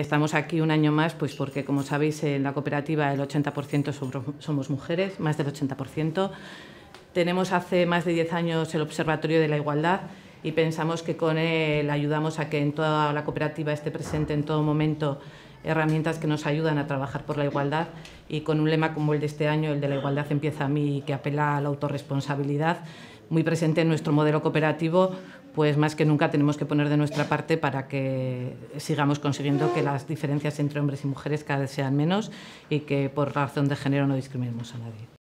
estamos aquí un año más, pues porque, como sabéis, en la cooperativa el 80% somos mujeres, más del 80%. Tenemos hace más de 10 años el Observatorio de la Igualdad y pensamos que con él ayudamos a que en toda la cooperativa esté presente en todo momento herramientas que nos ayudan a trabajar por la igualdad y con un lema como el de este año, el de la igualdad empieza a mí, que apela a la autorresponsabilidad, muy presente en nuestro modelo cooperativo, pues más que nunca tenemos que poner de nuestra parte para que sigamos consiguiendo que las diferencias entre hombres y mujeres cada vez sean menos y que por razón de género no discriminemos a nadie.